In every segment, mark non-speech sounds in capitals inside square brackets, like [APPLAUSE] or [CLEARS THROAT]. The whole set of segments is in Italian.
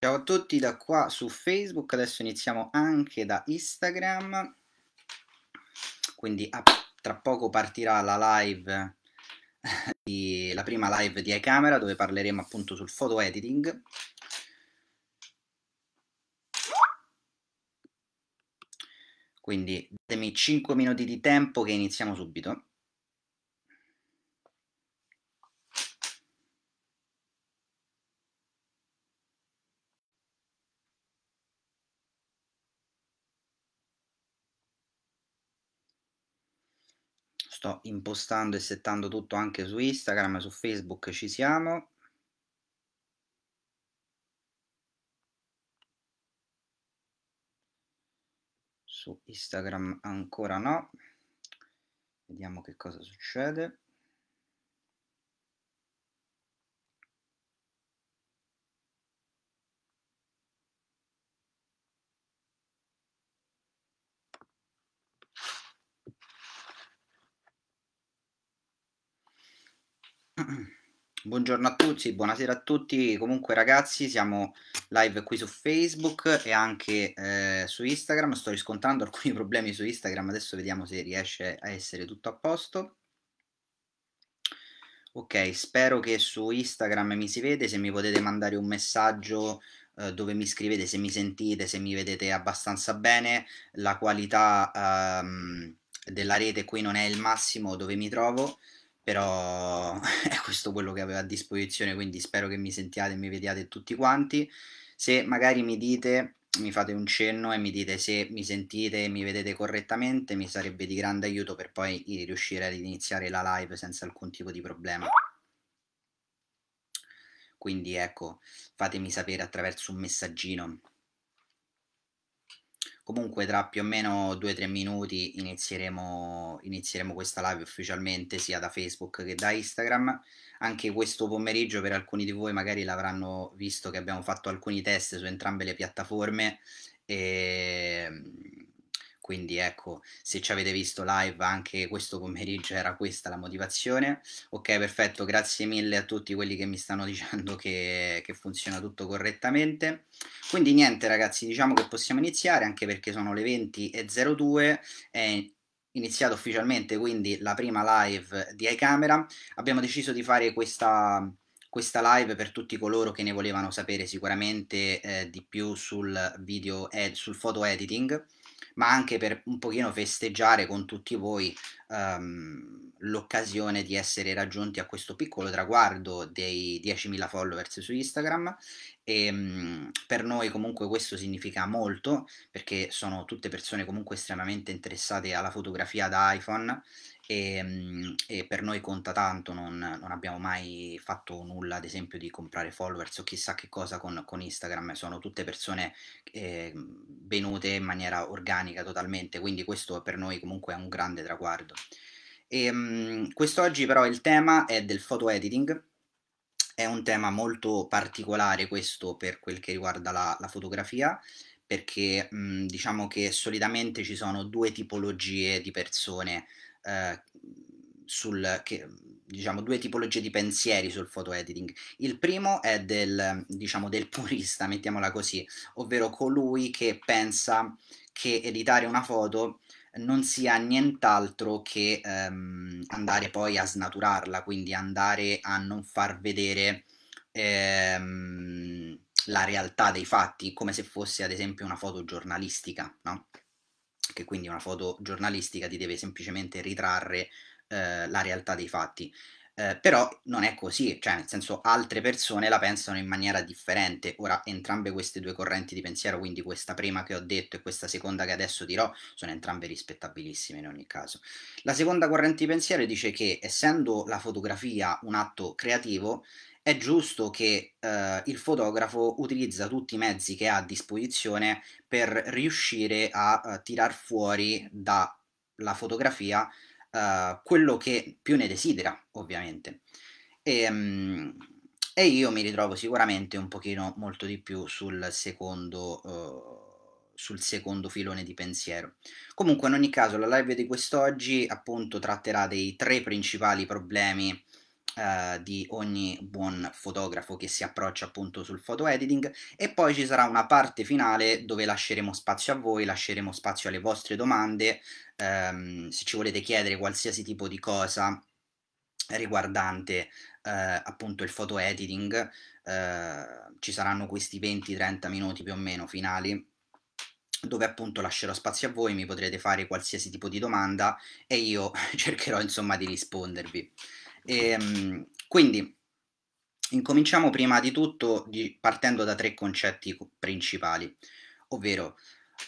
Ciao a tutti da qua su Facebook, adesso iniziamo anche da Instagram, quindi ah, tra poco partirà la live, [LAUGHS] di, la prima live di iCamera dove parleremo appunto sul photo editing. Quindi datemi 5 minuti di tempo che iniziamo subito. sto impostando e settando tutto anche su Instagram, su Facebook ci siamo. Su Instagram ancora no. Vediamo che cosa succede. Buongiorno a tutti, buonasera a tutti. Comunque ragazzi, siamo live qui su Facebook e anche eh, su Instagram. Sto riscontrando alcuni [LAUGHS] problemi su Instagram, adesso vediamo se riesce a essere tutto a posto. Ok, spero che su Instagram mi si vede, se mi potete mandare un messaggio eh, dove mi scrivete, se mi sentite, se mi vedete abbastanza bene, la qualità ehm, della rete qui non è il massimo dove mi trovo però [LAUGHS] è questo quello che avevo a disposizione, quindi spero che mi sentiate e mi vediate tutti quanti. Se magari mi dite, mi fate un cenno e mi dite se mi sentite e mi vedete correttamente, mi sarebbe di grande aiuto per poi riuscire ad iniziare la live senza alcun tipo di problema. Quindi ecco, fatemi sapere attraverso un messaggino. Comunque tra più o meno 2-3 minuti inizieremo, inizieremo, questa live ufficialmente sia da Facebook che da Instagram. Anche questo pomeriggio per alcuni di voi magari l'avranno visto che abbiamo fatto alcuni test su entrambe le piattaforme e ehm, quindi ecco, se ci avete visto live anche questo pomeriggio era questa la motivazione. Ok, perfetto, grazie mille a tutti quelli che mi stanno [LAUGHS] dicendo che, che funziona tutto correttamente. Quindi niente ragazzi, diciamo che possiamo iniziare anche perché sono le 20.02 e iniziata ufficialmente quindi la prima live di iCamera. Abbiamo deciso di fare questa, questa live per tutti coloro che ne volevano sapere sicuramente eh, di più sul video ed, sul foto editing ma anche per un pochino festeggiare con tutti voi um, l'occasione di essere raggiunti a questo piccolo traguardo dei 10.000 followers su Instagram e um, per noi comunque questo significa molto perché sono tutte persone comunque estremamente interessate alla fotografia da iPhone e, mhmm, e per noi conta tanto, non, non, abbiamo mai fatto nulla ad esempio di comprare followers o chissà che cosa con, con Instagram, sono tutte persone eh, venute in maniera organica totalmente, quindi questo per noi comunque è un grande traguardo. E, um, quest'oggi però il tema è del photo editing, è un tema molto particolare questo per quel che riguarda la, la fotografia, perché mh, mhmm, diciamo che solitamente ci sono due tipologie di persone eh, sul, che, diciamo, due tipologie di pensieri sul photo editing. Il primo è del, diciamo, del [LAUGHS] purista, mettiamola così, ovvero colui che pensa che editare una foto non sia nient'altro che ehm, andare poi a snaturarla, quindi andare a non far vedere ehm, la realtà dei fatti, come se fosse ad esempio una foto giornalistica, no? che quindi una foto giornalistica ti deve semplicemente ritrarre eh, la realtà dei fatti. Eh, però non è così, cioè nel senso altre persone la pensano in maniera differente. Ora, entrambe queste due correnti di pensiero, quindi questa prima che ho detto e questa seconda che adesso dirò, sono entrambe rispettabilissime in ogni caso. La seconda corrente di pensiero dice che essendo la fotografia un atto creativo, è giusto che eh, il fotografo utilizza tutti i mezzi che ha a disposizione per riuscire a uh, tirar fuori dalla fotografia uh, quello che più ne desidera, ovviamente. E, ehm, e, io mi ritrovo sicuramente un pochino molto di più sul secondo... Uh, sul secondo filone di pensiero. Comunque, in ogni caso, la live di quest'oggi appunto tratterà dei tre principali problemi eh, di ogni buon fotografo che si approccia appunto sul photo editing e poi ci sarà una parte finale dove lasceremo spazio a voi, lasceremo spazio alle vostre domande, ehm, se ci volete chiedere qualsiasi tipo di cosa riguardante eh, appunto il photo editing, eh, ci saranno questi 20-30 minuti più o meno finali dove appunto lascerò spazio a voi, mi potrete fare qualsiasi tipo di domanda e io [LAUGHS] cercherò insomma di rispondervi. E, ehm, quindi incominciamo prima di tutto di, partendo da tre concetti principali, ovvero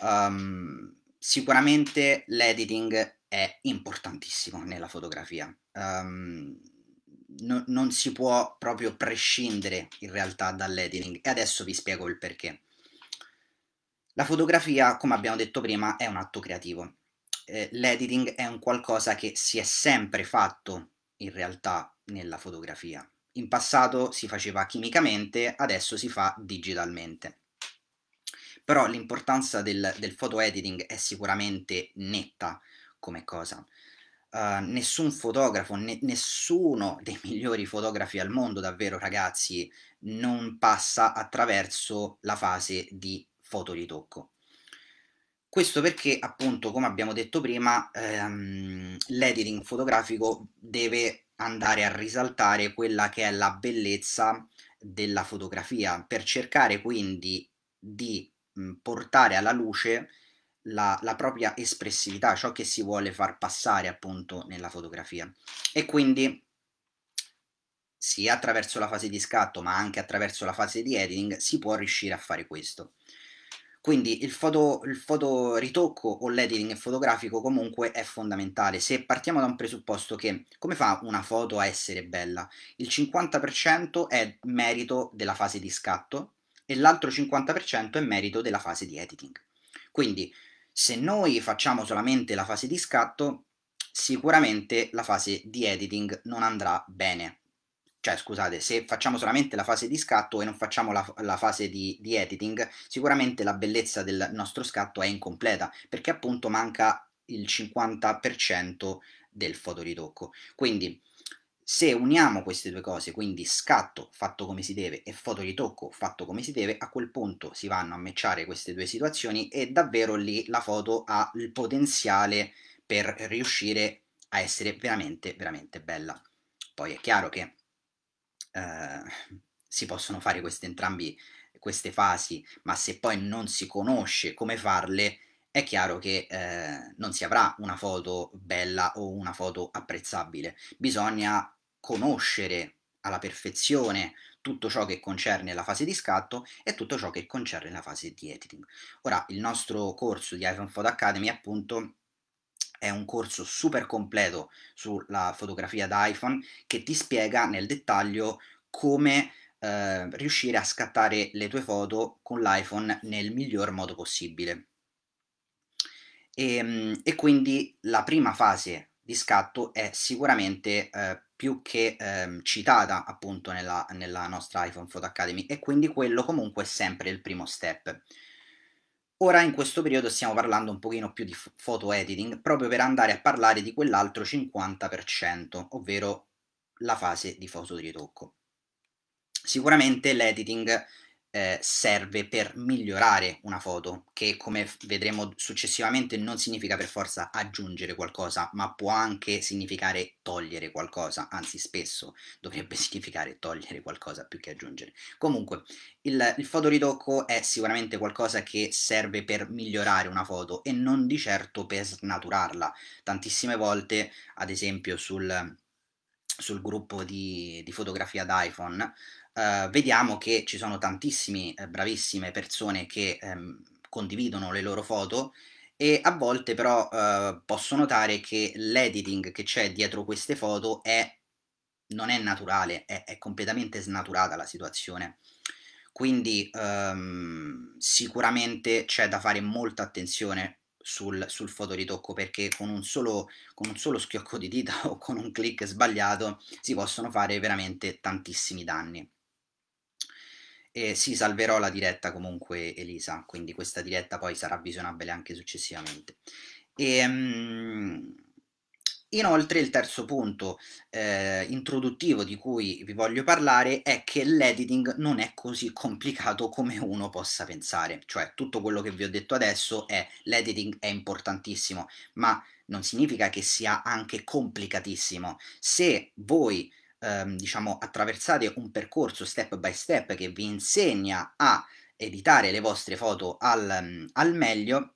um, sicuramente l'editing è importantissimo nella fotografia. Um, no, non si può proprio prescindere in realtà dall'editing e adesso vi spiego il perché. La fotografia, come abbiamo detto prima, è un atto creativo. Eh, l'editing è un qualcosa che si è sempre fatto in realtà nella fotografia. In passato si faceva chimicamente, adesso si fa digitalmente. Però l'importanza del, del photo editing è sicuramente netta come cosa. Uh, nessun fotografo, ne, nessuno dei [LAUGHS] migliori fotografi al mondo, davvero ragazzi, non passa attraverso la fase di fotoritocco. Questo perché, appunto, come abbiamo detto prima, ehm, l'editing fotografico deve andare a risaltare quella che è la bellezza della fotografia, per cercare quindi di mh, portare alla luce la, la, propria espressività, ciò che si vuole far passare appunto nella fotografia. E quindi sia attraverso la fase di scatto ma anche attraverso la fase di editing si può riuscire a fare questo. Quindi il, foto, il fotoritocco o l'editing fotografico comunque è fondamentale. Se partiamo da un presupposto che come fa una foto a essere bella? Il 50% è merito della fase di scatto e l'altro 50% è merito della fase di editing. Quindi se noi facciamo solamente la fase di scatto, sicuramente la fase di editing non andrà bene cioè scusate, se facciamo solamente la fase di scatto e non facciamo la, la fase di, di, editing, sicuramente la bellezza del nostro scatto è incompleta, perché appunto manca il 50% del fotoritocco. Quindi se uniamo queste due cose, quindi scatto fatto come si deve e fotoritocco fatto come si deve, a quel punto si vanno a matchare queste due situazioni e davvero lì la foto ha il potenziale per riuscire a essere veramente, veramente bella. Poi è chiaro che Ehm, si possono fare queste entrambi queste fasi, ma se poi non si conosce come farle, è chiaro che eh, non si avrà una foto bella o una foto apprezzabile. Bisogna conoscere alla perfezione tutto ciò che concerne la fase di scatto e tutto ciò che concerne la fase di editing. Ora, il nostro corso di iPhone Photo Academy, appunto, è un corso super completo sulla fotografia da iPhone che ti spiega nel dettaglio come eh, riuscire a scattare le tue foto con l'iPhone nel miglior modo possibile. E, ehm, e quindi la prima fase di scatto è sicuramente eh, più che eh, citata appunto nella, nella nostra iPhone Photo Academy e quindi quello comunque è sempre il primo step. Ora in questo periodo stiamo parlando un pochino più di photo editing, proprio per andare a parlare di quell'altro 50%, ovvero la fase di foto di ritocco. Sicuramente l'editing eh, serve per migliorare una foto, che come vedremo successivamente non significa per forza aggiungere qualcosa, ma può anche significare togliere qualcosa, anzi spesso dovrebbe [LAUGHS] significare togliere qualcosa più che aggiungere. Comunque, il, il fotoritocco è sicuramente qualcosa che serve per migliorare una foto e non di certo per snaturarla. Tantissime volte, ad esempio sul, sul gruppo di, di fotografia d'iPhone, Ehm, vediamo che ci sono tantissime eh, bravissime persone che ehm, condividono le loro foto e a volte però eh, posso notare che l'editing che c'è dietro queste foto è, non è naturale, è, è completamente snaturata la situazione. Quindi ehm, sicuramente c'è da fare molta attenzione sul, sul, fotoritocco perché con un, solo, con un solo schiocco di dita [LAUGHS] o con un click sbagliato si possono fare veramente tantissimi danni e si salverò la diretta comunque Elisa, quindi questa diretta poi sarà visionabile anche successivamente. E, um, Inoltre il terzo punto eh, introduttivo di cui vi voglio parlare è che l'editing non è così complicato come uno possa pensare, cioè tutto quello che vi ho detto adesso è l'editing è importantissimo, ma non significa che sia anche complicatissimo. Se voi ehm, diciamo, attraversate un percorso step by step che vi insegna a editare le vostre foto al, al meglio,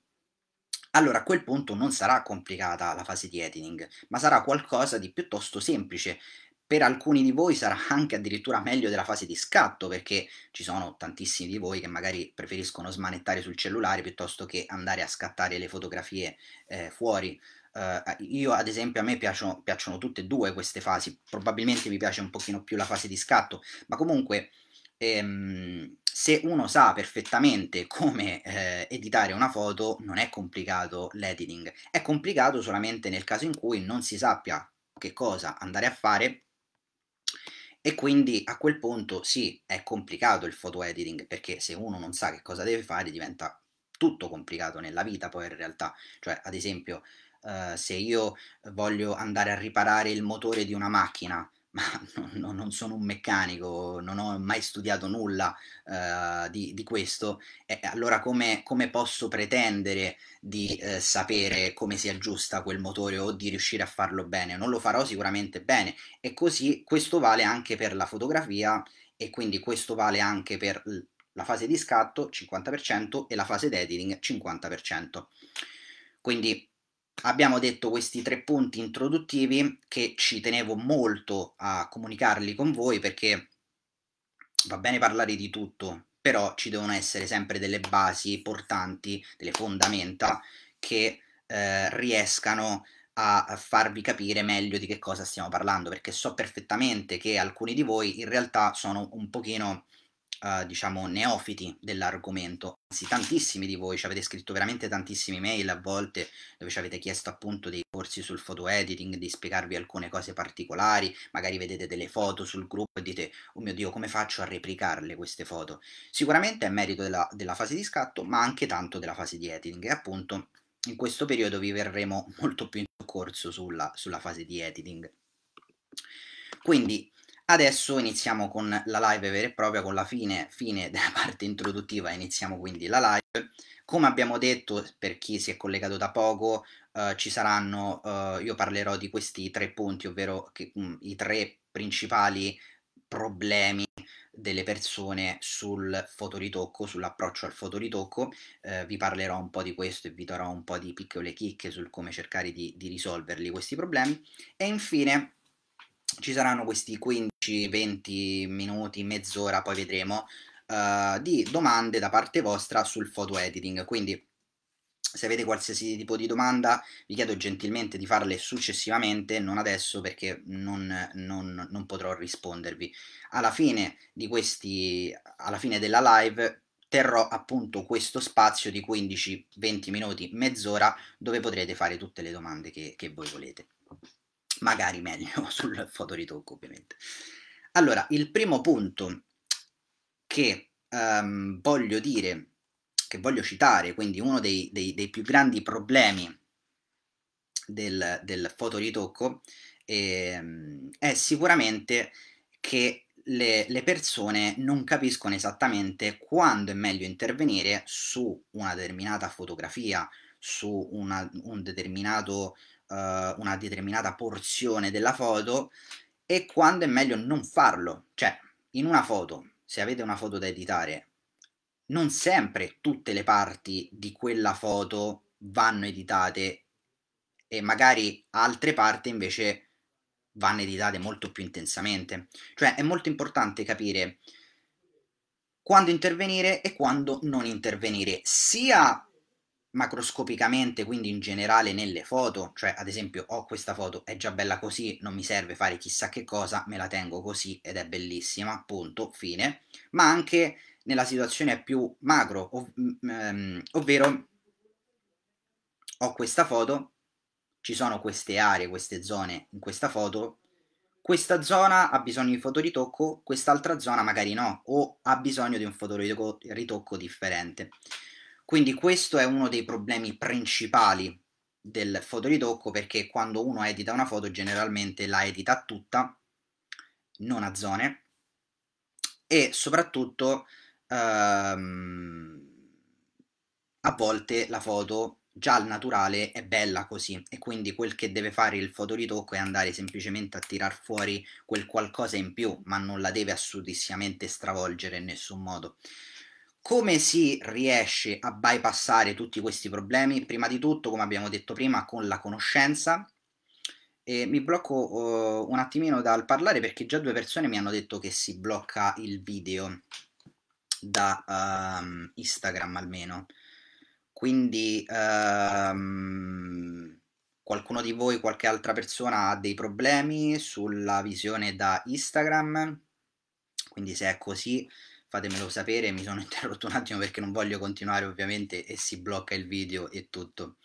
allora a quel punto non sarà complicata la fase di editing, ma sarà qualcosa di piuttosto semplice. Per alcuni di voi sarà [LAUGHS] anche addirittura meglio della fase di scatto, perché ci sono tantissimi di voi che magari preferiscono smanettare sul cellulare piuttosto che andare a scattare le fotografie eh, fuori Uh, io ad esempio a me piacciono, piacciono, tutte e due queste fasi, probabilmente vi piace un pochino più la fase di scatto, ma comunque ehm, se uno sa perfettamente come eh, editare una foto non è complicato l'editing, è complicato solamente nel caso in cui non si sappia che cosa andare a fare e quindi a quel punto sì, è complicato il photo editing perché se uno non sa che cosa deve fare diventa tutto complicato nella vita poi in realtà, cioè ad esempio Uhm, se io voglio andare a riparare il motore di una macchina, [LAUGHS] ma no, non sono un meccanico, non ho mai studiato nulla eh, di, di, questo, eh, allora come, come, posso pretendere di uhm, sapere come si aggiusta quel motore o di riuscire a farlo bene? Non lo farò sicuramente bene e così questo vale anche per la fotografia e quindi questo vale anche per la fase di scatto 50% e la fase di editing 50%. Quindi abbiamo detto questi tre punti introduttivi che ci tenevo molto a comunicarli con voi perché va bene parlare di tutto, però ci devono essere sempre delle basi portanti, delle fondamenta che eh, riescano a farvi capire meglio di che cosa stiamo parlando, perché so perfettamente che alcuni di voi in realtà sono un pochino eh, diciamo, neofiti dell'argomento. Anzi, tantissimi di voi ci avete scritto veramente tantissime mail a volte dove ci avete chiesto appunto dei corsi sul photo editing, di spiegarvi alcune cose particolari, magari vedete delle foto sul gruppo e dite, oh mio Dio, come faccio a replicarle queste foto? Sicuramente è merito della, della fase di scatto, ma anche tanto della fase di editing. E appunto in questo periodo vi verremo molto più in soccorso sulla, sulla fase di editing. Quindi Adesso iniziamo con la live vera e propria, con la fine, fine [LAUGHS] della parte introduttiva, iniziamo quindi la live. Come abbiamo detto, per chi si è collegato da poco, eh, ci saranno, eh, io parlerò di questi tre punti, ovvero che, mh, mm, i tre principali problemi delle persone sul fotoritocco, sull'approccio al fotoritocco, eh, vi parlerò un po' di questo e vi darò un po' di piccole chicche sul come cercare di, di risolverli questi problemi. E infine ci saranno questi 15-20 minuti, mezz'ora, poi vedremo, uh, di domande da parte vostra sul photo editing. Quindi se avete qualsiasi tipo di domanda vi chiedo gentilmente di farle successivamente, non adesso perché non, non, non potrò rispondervi. Alla fine, questi, alla fine della live terrò appunto questo spazio di 15-20 minuti, mezz'ora, dove potrete fare tutte le domande che, che voi volete magari meglio [LAUGHS] sul fotoritocco ovviamente. Allora, il primo punto che um, voglio dire, che voglio citare, quindi uno dei, dei, dei più grandi problemi del, del fotoritocco eh, è sicuramente che le, le, persone non capiscono esattamente quando è meglio intervenire su una determinata fotografia, su una, un determinato uh, una determinata porzione della foto e quando è meglio non farlo. Cioè, in una foto, se avete una foto da editare, non sempre tutte le parti di quella foto vanno editate e magari altre parti invece vanno editate molto più intensamente. Cioè è molto importante capire quando intervenire e quando non intervenire, sia macroscopicamente, quindi in generale nelle foto, cioè ad esempio ho questa foto, è già bella così, non mi serve fare chissà che cosa, me la tengo così ed è bellissima, punto, fine, ma anche nella situazione più macro, ov- ehm, ovvero ho questa foto, ci sono queste aree, queste zone in questa foto, questa zona ha bisogno di fotoritocco, quest'altra zona magari no, o ha bisogno di un fotoritocco differente. Quindi questo è uno dei problemi principali del fotoritocco perché quando uno edita una foto generalmente la edita tutta, non a zone e soprattutto ehm, a volte la foto già al naturale è bella così e quindi quel che deve fare il fotoritocco è andare semplicemente a tirar fuori quel qualcosa in più ma non la deve assolutamente stravolgere in nessun modo come si riesce a bypassare tutti questi problemi? Prima di tutto, come abbiamo detto prima, con la conoscenza. E mi blocco uh, un attimino dal parlare perché già due persone mi hanno detto che si blocca il video da uh, Instagram almeno. Quindi uh, qualcuno di voi, qualche altra persona ha dei problemi sulla visione da Instagram. Quindi se è così, fatemelo sapere, mi sono [LAUGHS] interrotto un attimo perché non voglio continuare ovviamente e si blocca il video e tutto.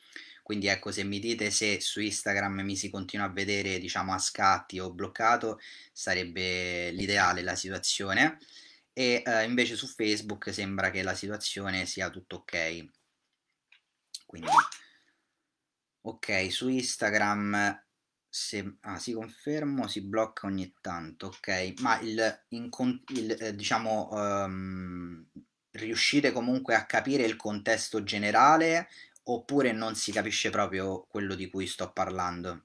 Quindi ecco, se mi dite se su Instagram mi si continua a vedere, diciamo, a scatti o bloccato, sarebbe l'ideale la situazione. E eh, invece su Facebook sembra che la situazione sia tutto ok. Quindi, ok, su Instagram se, ah, si confermo, si blocca ogni tanto, ok, ma il, in, il eh, diciamo, um, riuscite comunque a capire il contesto generale oppure non si capisce proprio quello di cui sto parlando?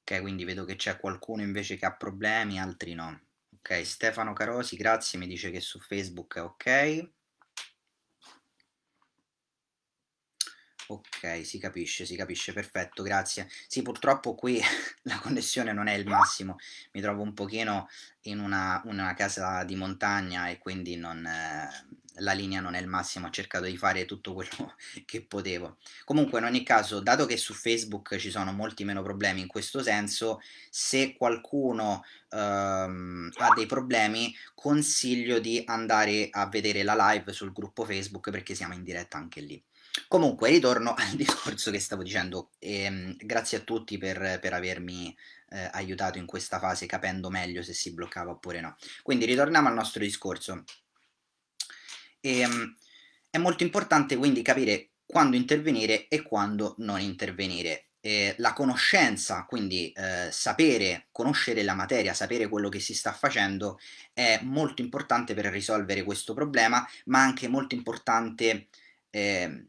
Ok, quindi vedo che c'è qualcuno invece che ha problemi, altri no. Ok, Stefano Carosi, grazie, mi dice che su Facebook è ok. Ok, si capisce, si capisce, perfetto, grazie. Sì, purtroppo qui [LAUGHS] la connessione non è il massimo, mi trovo un pochino in una, una casa di montagna e quindi non, eh, la linea non è il massimo, ho cercato di fare tutto quello [LAUGHS] che potevo. Comunque, in ogni caso, dato che su Facebook ci sono molti meno problemi in questo senso, se qualcuno ehm, ha dei problemi, consiglio di andare a vedere la live sul gruppo Facebook perché siamo in diretta anche lì. Comunque, ritorno al discorso che stavo dicendo. E, ehm, grazie a tutti per, per avermi eh, aiutato in questa fase capendo meglio se si bloccava oppure no. Quindi ritorniamo al nostro discorso. E, ehm, è molto importante quindi capire quando intervenire e quando non intervenire. E, la conoscenza, quindi eh, sapere, conoscere la materia, sapere quello che si sta facendo, è molto importante per risolvere questo problema, ma anche molto importante... Eh,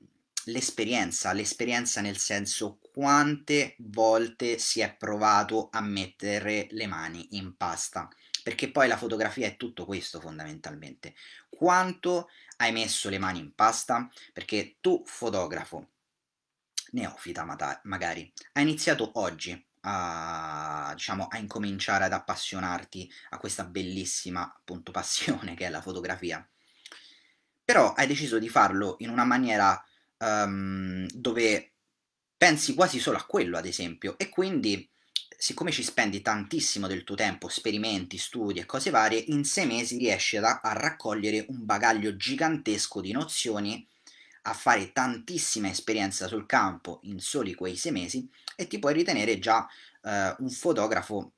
l'esperienza, l'esperienza nel senso quante volte si è provato a mettere le mani in pasta, perché poi la fotografia è tutto questo fondamentalmente. Quanto hai messo le mani in pasta? Perché tu fotografo, neofita magari, hai iniziato oggi a, diciamo, a incominciare ad appassionarti a questa bellissima appunto [LAUGHS] passione che è la fotografia. Però hai deciso di farlo in una maniera um, dove pensi quasi solo a quello, ad esempio, e quindi siccome ci spendi tantissimo del tuo tempo, sperimenti, studi e cose varie, in sei mesi riesci a, a raccogliere un bagaglio gigantesco di nozioni, a fare tantissima esperienza sul campo in soli quei sei mesi e ti puoi ritenere già eh, un fotografo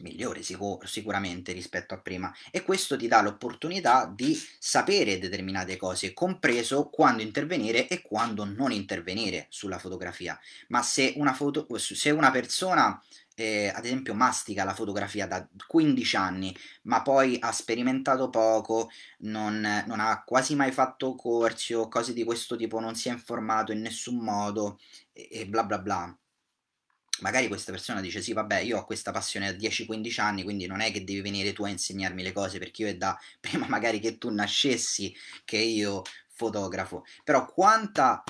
migliori sicur- sicuramente rispetto a prima e questo ti dà l'opportunità di sapere determinate cose, compreso quando intervenire e quando non intervenire sulla fotografia. Ma se una, foto- se una persona eh, ad esempio mastica la fotografia da 15 anni, ma poi ha sperimentato poco, non, non, ha quasi mai fatto corsi o cose di questo tipo, non si è informato in nessun modo e, e bla bla bla magari questa persona dice sì vabbè io ho questa passione da 10-15 anni quindi non è che devi venire tu a insegnarmi le cose perché io è da [LAUGHS] prima magari che tu nascessi che io fotografo però quanta,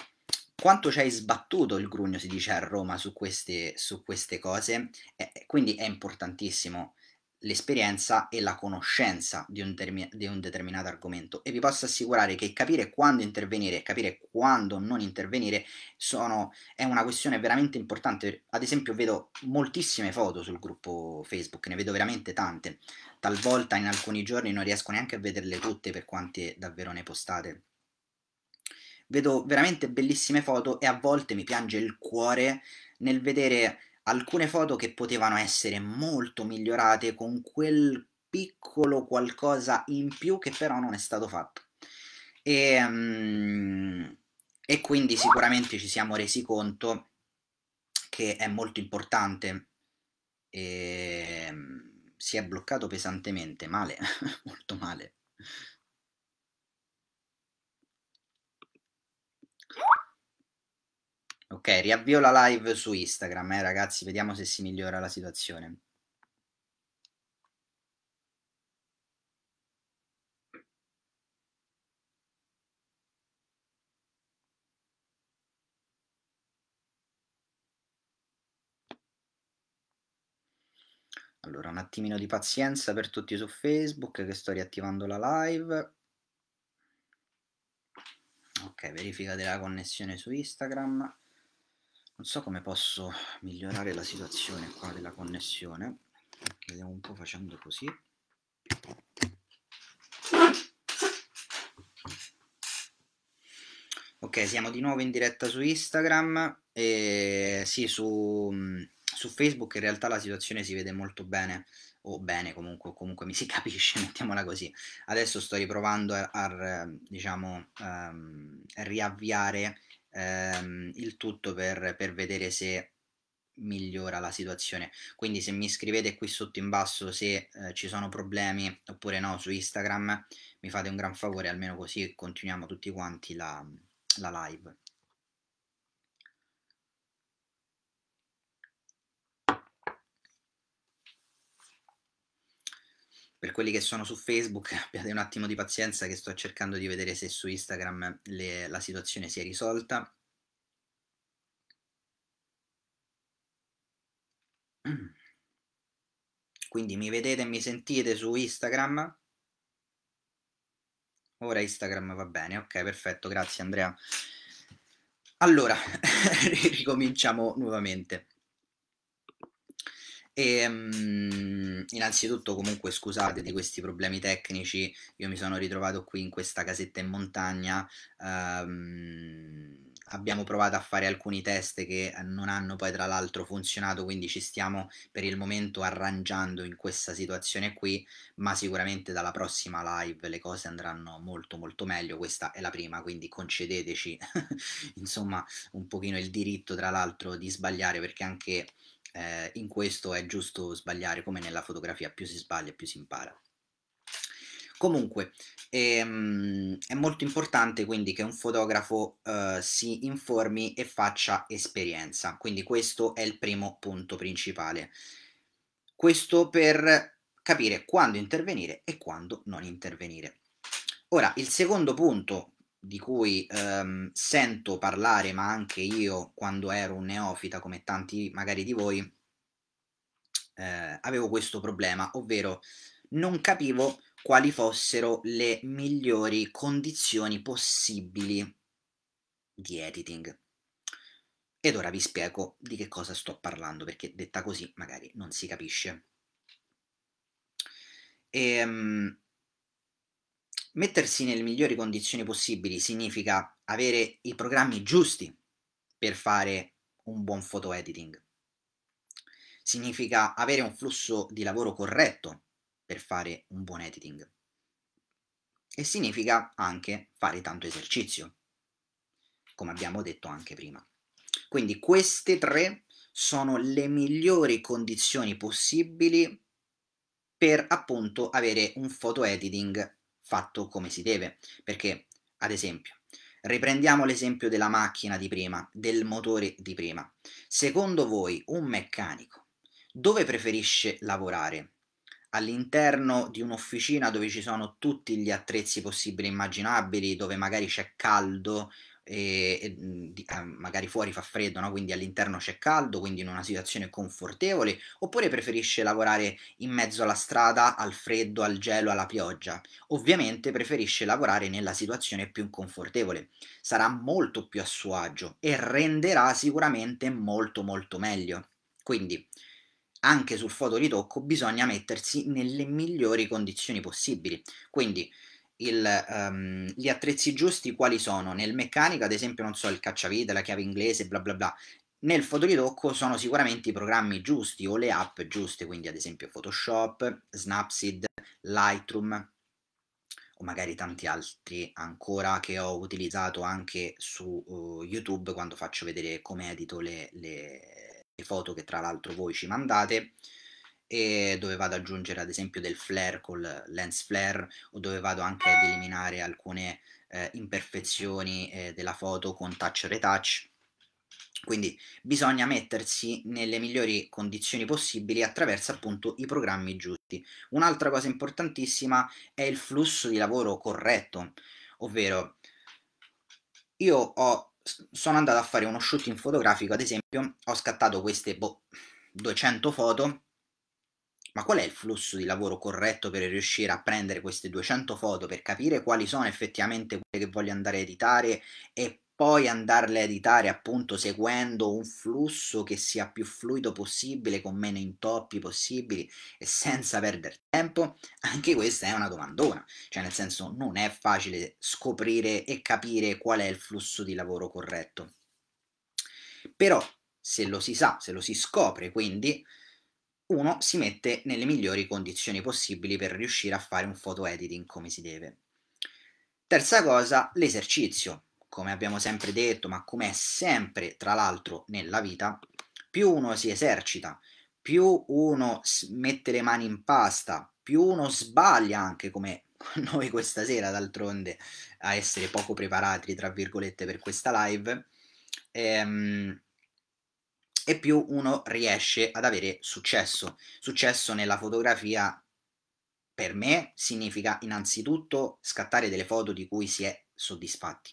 quanto ci hai sbattuto il grugno si dice a Roma su queste, su queste cose eh, quindi è importantissimo l'esperienza e la conoscenza di un, termi- di un, determinato argomento e vi posso assicurare che capire quando intervenire e capire quando non intervenire sono, è una questione veramente importante. Ad esempio vedo moltissime foto sul gruppo Facebook, ne vedo veramente tante, talvolta in alcuni giorni non riesco neanche a vederle tutte per quante davvero ne postate. Vedo veramente bellissime foto e a volte mi piange il cuore nel vedere alcune foto che potevano essere molto migliorate con quel piccolo qualcosa in più che però non è stato fatto. E, um, e quindi sicuramente ci siamo resi conto che è molto importante. E, um, si è bloccato pesantemente, male, [LAUGHS] molto male. Ok, riavvio la live su Instagram, eh, ragazzi, vediamo se si migliora la situazione. Allora, un attimino di pazienza per tutti su Facebook che sto riattivando la live. Ok, verifica della connessione su Instagram non so come posso migliorare la situazione qua della connessione vediamo un po' facendo così ok siamo di nuovo in diretta su Instagram e sì su, mm, su Facebook in realtà la situazione si vede molto bene o bene comunque, comunque mi si [LAUGHS] capisce, mettiamola così. Adesso sto riprovando a, a diciamo, um, riavviare ehm, il tutto per, per vedere se migliora la situazione. Quindi se mi scrivete qui sotto in basso se eh, ci sono problemi oppure no su Instagram, mi fate un gran favore, almeno così continuiamo tutti quanti la, la live. per quelli che sono su Facebook [LAUGHS] abbiate un attimo di pazienza che sto cercando di vedere se su Instagram le, la situazione si è risolta. [CLEARS THROAT] Quindi mi vedete e mi sentite su Instagram? Ora Instagram va bene, ok, perfetto, grazie Andrea. Allora, [LAUGHS] ricominciamo nuovamente. E, ehm, innanzitutto comunque scusate di questi problemi tecnici, io mi sono ritrovato qui in questa casetta in montagna, um, abbiamo provato a fare alcuni test che non hanno poi tra l'altro funzionato, quindi ci stiamo per il momento arrangiando in questa situazione qui, ma sicuramente dalla prossima live le cose andranno molto molto meglio, questa è la prima, quindi concedeteci [LAUGHS] insomma un pochino il diritto tra l'altro di sbagliare perché anche eh, in questo è giusto sbagliare, come nella fotografia, più si sbaglia più si impara. Comunque, ehm, è molto importante quindi che un fotografo eh, si informi e faccia esperienza, quindi questo è il primo punto principale. Questo per capire quando intervenire e quando non intervenire. Ora, il secondo punto di cui ehm, sento parlare, ma anche io quando ero un neofita, come tanti magari di voi, eh, avevo questo problema, ovvero non capivo quali fossero le migliori condizioni possibili di editing. Ed ora vi spiego di che cosa sto parlando, perché detta così magari non si capisce. Ehm, Mettersi nelle migliori condizioni possibili significa avere i programmi giusti per fare un buon photo editing. Significa avere un flusso di lavoro corretto per fare un buon editing. E significa anche fare tanto esercizio, come abbiamo detto anche prima. Quindi queste tre sono le migliori condizioni possibili per appunto avere un photo editing fatto come si deve. Perché, ad esempio, riprendiamo l'esempio della macchina di prima, del motore di prima. Secondo voi, un meccanico dove preferisce lavorare? All'interno di un'officina dove ci sono tutti gli attrezzi possibili e immaginabili, dove magari c'è caldo, e, e mhmm, ah, magari fuori fa freddo, no? quindi all'interno c'è caldo, quindi in una situazione confortevole, oppure preferisce lavorare in mezzo alla strada, al freddo, al gelo, alla pioggia. Ovviamente preferisce lavorare nella situazione più inconfortevole, sarà molto più a suo agio e renderà sicuramente molto molto meglio. Quindi anche sul fotoritocco bisogna mettersi nelle migliori condizioni possibili. Quindi il, um, gli attrezzi giusti quali sono? Nel meccanico ad esempio, non so, il cacciavite, la chiave inglese, bla bla bla. Nel fotoritocco sono sicuramente i programmi giusti o le app giuste, quindi ad esempio Photoshop, Snapseed, Lightroom o magari tanti altri ancora che ho utilizzato anche su uh, YouTube quando faccio vedere come edito le, le, le foto che tra l'altro voi ci mandate e dove vado ad aggiungere ad esempio del flare col lens flare o dove vado anche ad eliminare alcune eh, imperfezioni eh, della foto con touch retouch quindi bisogna mettersi nelle migliori condizioni possibili attraverso appunto i programmi giusti un'altra cosa importantissima è il flusso di lavoro corretto ovvero io ho, sono andato a fare uno shooting fotografico ad esempio ho scattato queste boh, 200 foto ma qual è il flusso di lavoro corretto per riuscire a prendere queste 200 foto, per capire quali sono effettivamente quelle che voglio andare a editare e poi andarle a editare appunto seguendo un flusso che sia più fluido possibile, con meno intoppi possibili e senza perdere tempo? Anche questa è una domandona, cioè nel senso non è facile scoprire e capire qual è il flusso di lavoro corretto. Però se lo si sa, se lo si scopre, quindi uno si mette nelle migliori condizioni possibili per riuscire a fare un photo editing come si deve. Terza cosa, l'esercizio. Come abbiamo sempre detto, ma come è sempre tra l'altro nella vita, più uno si esercita, più uno mette le mani in pasta, più uno sbaglia anche come [LAUGHS] noi questa sera d'altronde a essere poco preparati, tra virgolette, per questa live, ehm, e più uno riesce ad avere successo. Successo nella fotografia per me significa innanzitutto scattare delle foto di cui si è soddisfatti,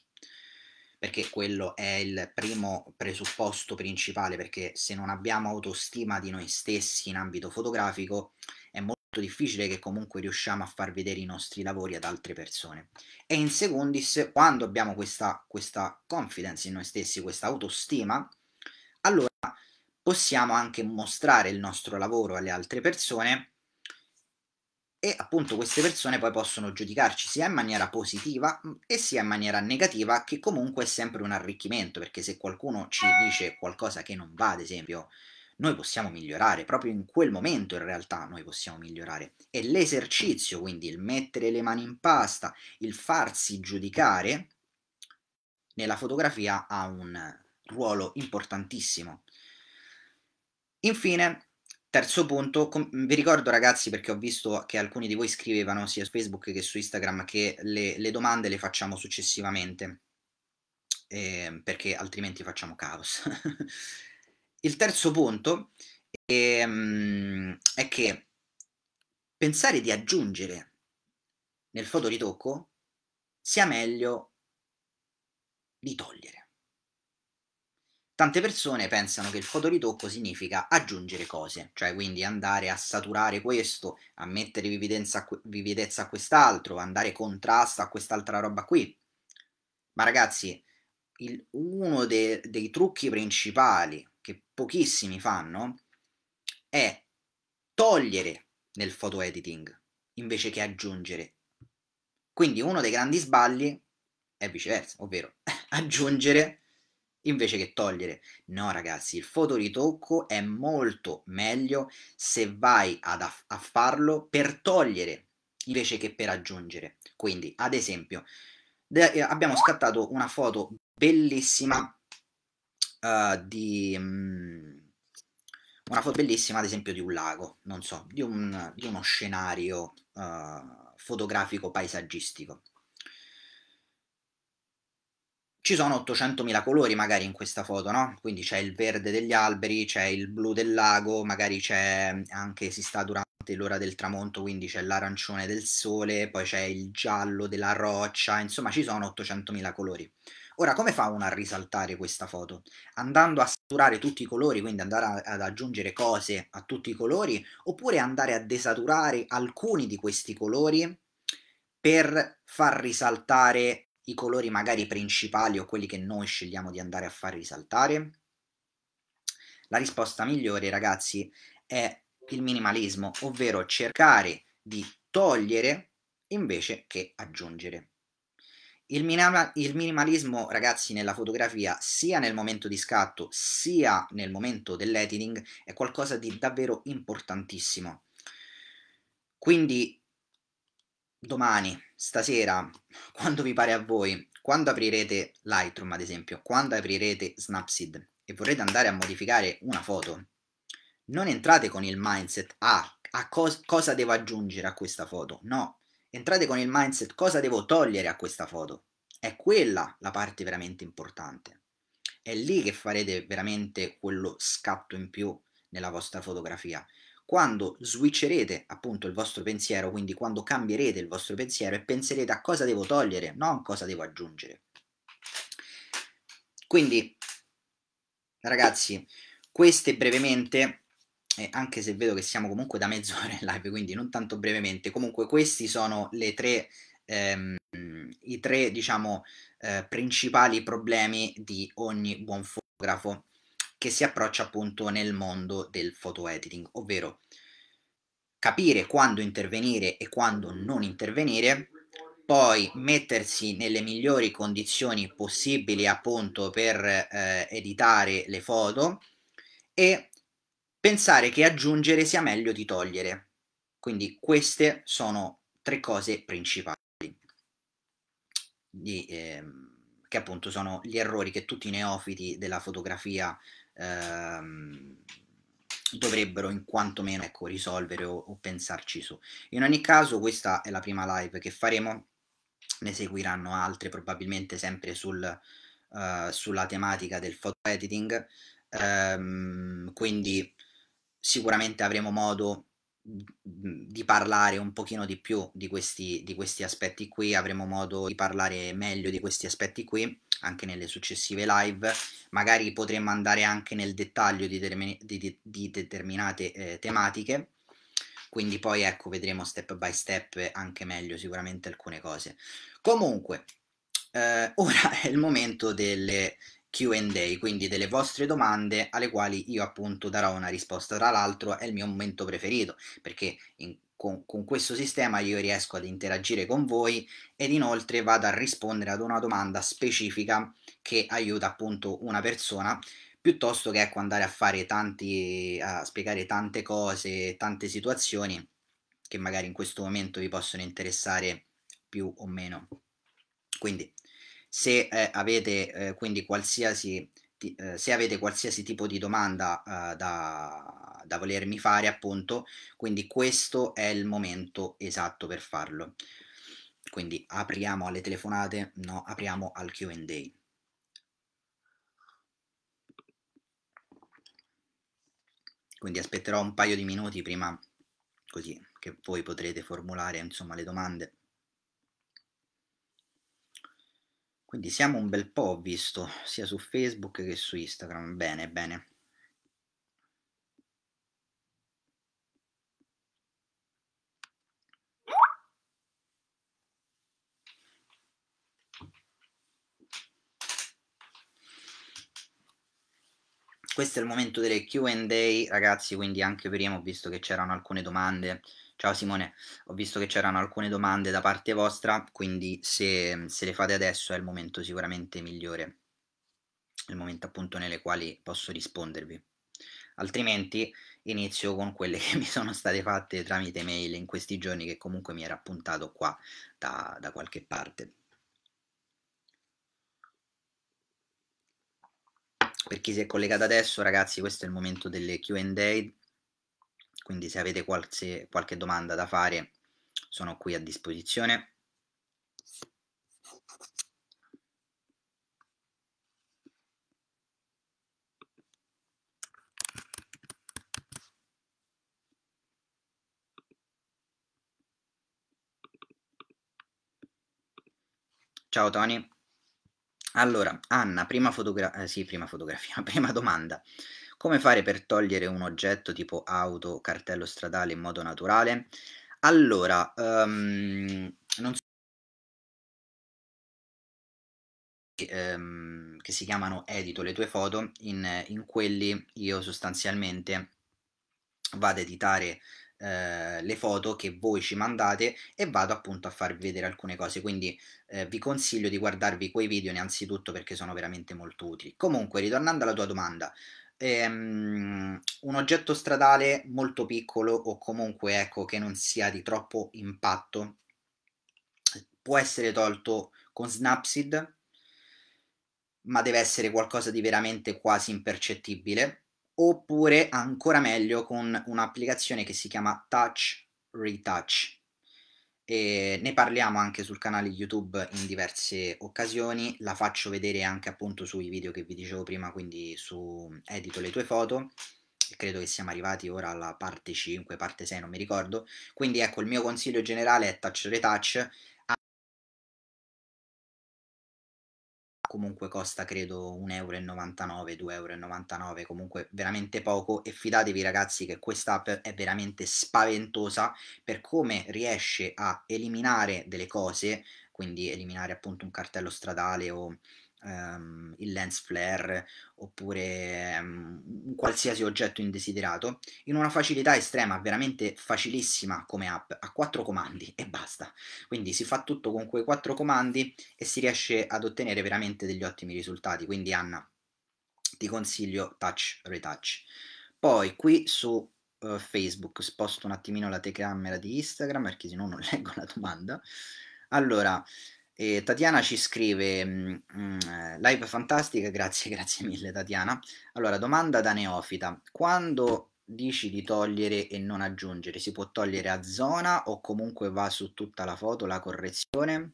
perché quello è il primo presupposto principale, perché se non abbiamo autostima di noi stessi in ambito fotografico è molto difficile che comunque riusciamo a far vedere i nostri lavori ad altre persone. E in secondis, quando abbiamo questa, questa confidence in noi stessi, questa autostima, allora possiamo anche mostrare il nostro lavoro alle altre persone e appunto queste persone poi possono giudicarci sia in maniera positiva mm, e sia in maniera negativa che comunque è sempre un arricchimento perché se qualcuno ci dice qualcosa che non va ad esempio noi possiamo migliorare, proprio in quel momento in realtà noi possiamo migliorare. E l'esercizio, quindi il mettere le mani in pasta, il farsi giudicare, nella fotografia ha un ruolo importantissimo. Infine, terzo punto, com- vi ricordo ragazzi perché ho visto che alcuni di voi scrivevano sia su Facebook che su Instagram che le, le domande le facciamo successivamente, eh, perché altrimenti facciamo caos. [LAUGHS] Il terzo punto è, ehm, è che pensare di aggiungere nel fotoritocco sia meglio di togliere. Tante persone pensano che il fotoritocco significa aggiungere cose, cioè quindi andare a saturare questo, a mettere vividezza a, quest'altro, andare contrasto a quest'altra roba qui. Ma ragazzi, il, uno de, dei trucchi principali che pochissimi fanno è togliere nel photo editing invece che aggiungere. Quindi uno dei grandi sbagli è viceversa, ovvero [LAUGHS] aggiungere invece che togliere. No ragazzi, il fotoritocco è molto meglio se vai a farlo per togliere invece che per aggiungere. Quindi, ad esempio, eh, abbiamo scattato una foto bellissima uh, di... Um, una foto bellissima, ad esempio, di un lago, non so, di, un, di uno scenario uh, fotografico paesaggistico ci sono 800.000 colori magari in questa foto, no? Quindi c'è il verde degli alberi, c'è il blu del lago, magari c'è anche, si sta durante l'ora del tramonto, quindi c'è l'arancione del sole, poi c'è il giallo della roccia, insomma ci sono 800.000 colori. Ora, come fa uno a risaltare questa foto? Andando a saturare tutti i colori, quindi andare a, ad aggiungere cose a tutti i colori, oppure andare a desaturare alcuni di questi colori per far risaltare i colori magari principali o quelli che noi scegliamo di andare a far risaltare? La risposta migliore, ragazzi, è il minimalismo, ovvero cercare di togliere invece che aggiungere. Il, minima, il, minimalismo, ragazzi, nella fotografia, sia nel momento di scatto, sia nel momento dell'editing, è qualcosa di davvero importantissimo. Quindi domani, stasera, quando vi pare a voi, quando aprirete Lightroom ad esempio, quando aprirete Snapseed e vorrete andare a modificare una foto, non entrate con il mindset ah, a cos cosa devo aggiungere a questa foto, no, entrate con il mindset cosa devo togliere a questa foto. È quella la parte veramente importante. È lì che farete veramente quello scatto in più nella vostra fotografia quando switcherete appunto il vostro pensiero, quindi quando cambierete il vostro pensiero e penserete a cosa devo togliere, non cosa devo aggiungere. Quindi, ragazzi, queste brevemente, eh, anche se vedo che siamo comunque da mezz'ora in live, quindi non tanto brevemente, comunque questi sono le tre... Ehm, i tre diciamo eh, principali problemi di ogni buon fotografo che si approccia appunto nel mondo del photo editing, ovvero capire quando intervenire e quando non intervenire, poi mettersi nelle migliori condizioni possibili appunto per eh, editare le foto e pensare che aggiungere sia meglio di togliere. Quindi queste sono tre cose principali di, eh, che appunto sono gli errori che tutti i neofiti della fotografia ehm, dovrebbero in quanto meno ecco, risolvere o, o pensarci su. In ogni caso questa è la prima live che faremo, ne seguiranno altre probabilmente sempre sul, uh, sulla tematica del photo editing, um, quindi sicuramente avremo modo Mhmm, di parlare un pochino di più di questi, di questi aspetti qui, avremo modo di parlare meglio di questi aspetti qui anche nelle successive live, magari potremmo andare anche nel dettaglio di, determin di, di determinate eh, tematiche, quindi poi ecco vedremo step by step anche meglio sicuramente alcune cose. Comunque, eh, [LAUGHS] ora è il momento delle Q&A, quindi delle vostre domande alle quali io appunto darò una risposta. Tra l'altro è il mio momento preferito perché in, con, con, questo sistema io riesco ad interagire con voi ed inoltre vado a rispondere ad una domanda specifica che aiuta appunto una persona piuttosto che ecco, andare a fare tanti, a spiegare tante cose, tante situazioni che magari in questo momento vi possono interessare più o meno. Quindi se, eh, avete, eh, ti, eh, se avete qualsiasi tipo di domanda eh, da, da volermi fare, appunto, quindi questo è il momento esatto per farlo. Quindi apriamo alle telefonate, no, apriamo al QA. Quindi aspetterò un paio di minuti prima così che voi potrete formulare insomma le domande. Quindi siamo un bel po', visto, sia su Facebook che su Instagram. Bene, bene. Questo è il momento delle QA, ragazzi, quindi anche prima ho visto che c'erano alcune domande Ciao Simone, ho visto che c'erano alcune domande da parte vostra, quindi se, se, le fate adesso è il momento sicuramente migliore, il momento appunto nelle quali posso rispondervi. Altrimenti inizio con quelle [LAUGHS] che mi sono state fatte tramite mail in questi giorni che comunque mi era appuntato qua da, da qualche parte. Per chi si è collegato adesso, ragazzi, questo è il momento delle QA quindi se avete qualse, qualche domanda da fare sono qui a disposizione. Ciao Tony. Allora, Anna, prima, fotogra- eh sì, prima fotografia, [LAUGHS] prima domanda. Come fare per togliere un oggetto tipo auto cartello stradale in modo naturale? Allora, um, non so ehm, che si chiamano edito le tue foto, in, in quelli io sostanzialmente vado ad editare eh, le foto che voi ci mandate e vado appunto a farvi vedere alcune cose, quindi eh, vi consiglio di guardarvi quei video innanzitutto perché sono veramente molto utili. Comunque, ritornando alla tua domanda, ehm, un oggetto stradale molto piccolo o comunque ecco, che non sia di troppo impatto può essere tolto con Snapseed, ma deve essere qualcosa di veramente quasi impercettibile, oppure ancora meglio con un'applicazione che si chiama Touch Retouch e ne parliamo anche sul canale YouTube in diverse occasioni, la faccio vedere anche appunto sui video che vi dicevo prima, quindi su edito le tue foto, credo che siamo arrivati ora alla parte 5, parte 6, non mi ricordo, quindi ecco il mio consiglio generale è touch retouch, comunque costa credo euro, 1,99€, euro, comunque veramente poco e fidatevi ragazzi che questa app è veramente spaventosa per come riesce a eliminare delle cose, quindi eliminare appunto un cartello stradale o um, il lens flare oppure um, qualsiasi oggetto indesiderato in una facilità estrema, veramente facilissima come app, a quattro comandi e basta. Quindi si fa tutto con quei quattro comandi e si riesce ad ottenere veramente degli ottimi risultati. Quindi Anna, ti consiglio Touch Retouch. Poi qui su uh, Facebook sposto un attimino la telecamera di Instagram perché se no non [LAUGHS] leggo la domanda. Allora, e Tatiana ci scrive, mm, mm, live fantastica, [LAUGHS] grazie, grazie mille Tatiana. Allora, domanda da neofita, quando dici di togliere e non aggiungere, si può togliere a zona o comunque va su tutta la foto la correzione?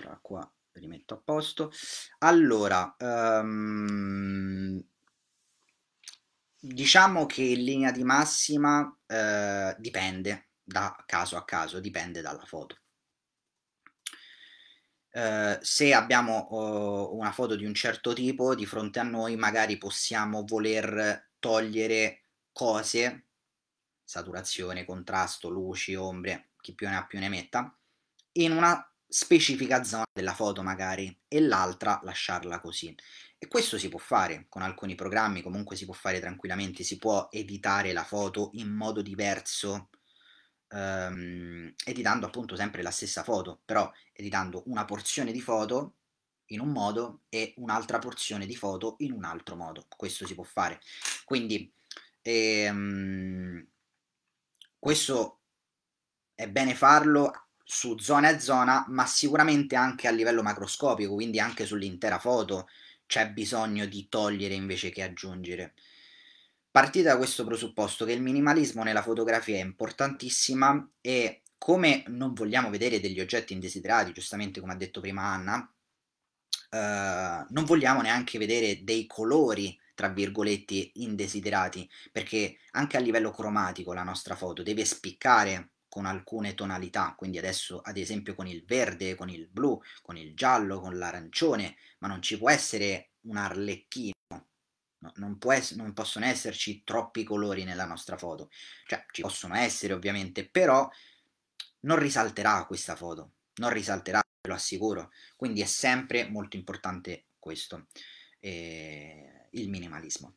Allora, qua rimetto a posto. Allora, um, diciamo che in linea di massima uh, dipende da caso a caso, dipende dalla foto. Ehm, se abbiamo oh, una foto di un certo tipo di fronte a noi, magari possiamo voler togliere cose, saturazione, contrasto, luci, ombre, chi più ne ha più ne metta, in una specifica zona della foto magari e l'altra lasciarla così. E questo si può fare con alcuni programmi, comunque si può fare tranquillamente, si può editare la foto in modo diverso ehm, editando appunto sempre la stessa foto, però editando una porzione di foto in un modo e un'altra porzione di foto in un altro modo. Questo si può fare. Quindi ehm, questo è bene farlo su zona a zona, ma sicuramente anche a livello macroscopico, quindi anche sull'intera foto c'è bisogno di togliere invece che aggiungere. Partite da questo presupposto che il minimalismo nella fotografia è importantissima e come non vogliamo vedere degli oggetti indesiderati, giustamente come ha detto prima Anna, eh, non vogliamo neanche vedere dei colori, tra virgolette, indesiderati, perché anche a livello cromatico la nostra foto deve spiccare con alcune tonalità, quindi adesso ad esempio con il verde, con il blu, con il giallo, con l'arancione, ma non ci può essere un arlecchino No, non, essere, non, possono esserci troppi colori nella nostra foto. Cioè, ci possono essere ovviamente, però non risalterà questa foto. Non risalterà, ve lo assicuro. Quindi è sempre molto importante questo, eh, il minimalismo.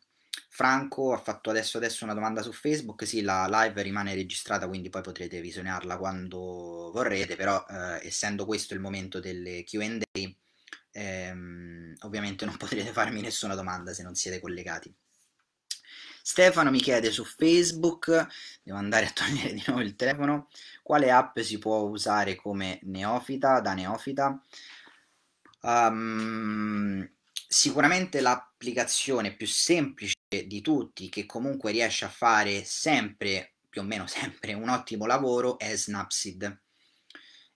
Franco ha fatto adesso, adesso una domanda su Facebook, sì la live rimane registrata quindi poi potrete visionarla quando vorrete, però eh, essendo questo il momento delle Q&A Ehm, ovviamente non [LAUGHS] potrete farmi nessuna domanda se non siete collegati. Stefano mi chiede su Facebook, devo andare a [LAUGHS] togliere di nuovo il telefono, quale app si può usare come neofita, da neofita? Um, sicuramente l'applicazione più semplice di tutti, che comunque riesce a fare sempre, più o meno sempre, un ottimo lavoro è Snapseed.